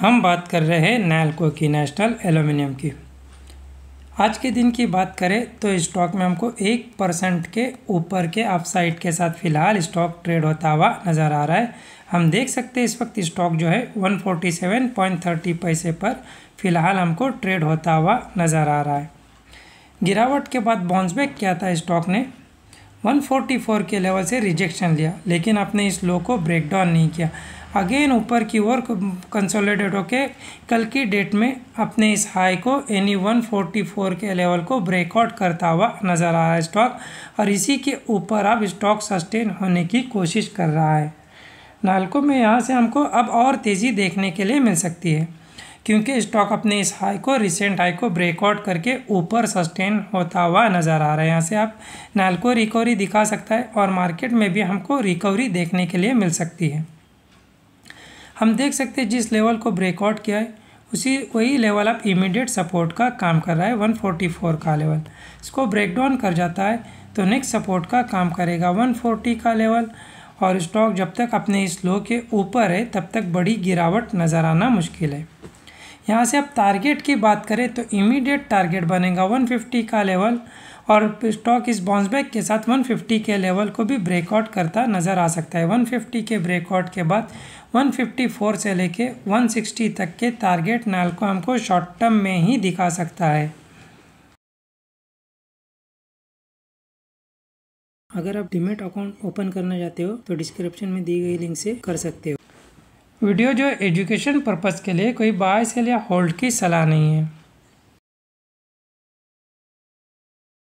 हम बात कर रहे हैं नैलको की नेशनल एलुमिनियम की आज के दिन की बात करें तो स्टॉक में हमको एक परसेंट के ऊपर के अपसाइड के साथ फिलहाल स्टॉक ट्रेड होता हुआ नज़र आ रहा है हम देख सकते हैं इस वक्त स्टॉक जो है 147.30 पैसे पर फिलहाल हमको ट्रेड होता हुआ नज़र आ रहा है गिरावट के बाद बाउंस बैक किया था स्टॉक ने 144 के लेवल से रिजेक्शन लिया लेकिन आपने इस लो को ब्रेक डाउन नहीं किया अगेन ऊपर की ओर कंसोलिडेट होके कल की डेट में अपने इस हाई को एनी वन फोर्टी फोर के लेवल को ब्रेकआउट करता हुआ नज़र आ रहा है स्टॉक और इसी के ऊपर अब स्टॉक सस्टेन होने की कोशिश कर रहा है नालको में यहाँ से हमको अब और तेज़ी देखने के लिए मिल सकती है क्योंकि स्टॉक अपने इस हाई को रिसेंट हाई को ब्रेकआउट करके ऊपर सस्टेन होता हुआ नज़र आ रहा है यहाँ से आप नालको रिकवरी दिखा सकता है और मार्केट में भी हमको रिकवरी देखने के लिए मिल सकती है हम देख सकते हैं जिस लेवल को ब्रेकआउट किया है उसी वही लेवल आप इमीडिएट सपोर्ट का काम कर रहा है 144 का लेवल इसको ब्रेक डाउन कर जाता है तो नेक्स्ट सपोर्ट का काम करेगा 140 का लेवल और स्टॉक जब तक अपने इस लो के ऊपर है तब तक बड़ी गिरावट नज़र आना मुश्किल है यहाँ से आप टारगेट की बात करें तो इमीडिएट टारगेट बनेगा 150 का लेवल और स्टॉक इस बाउंस बैक के साथ 150 के लेवल को भी ब्रेकआउट करता नज़र आ सकता है 150 के ब्रेकआउट के बाद 154 से लेके 160 तक के टारगेट नाल को हमको शॉर्ट टर्म में ही दिखा सकता है अगर आप डिमेट अकाउंट ओपन करना चाहते हो तो डिस्क्रिप्शन में दी गई लिंक से कर सकते हो वीडियो जो एजुकेशन पर्पज़ के लिए कोई बायस के लिए होल्ड की सलाह नहीं है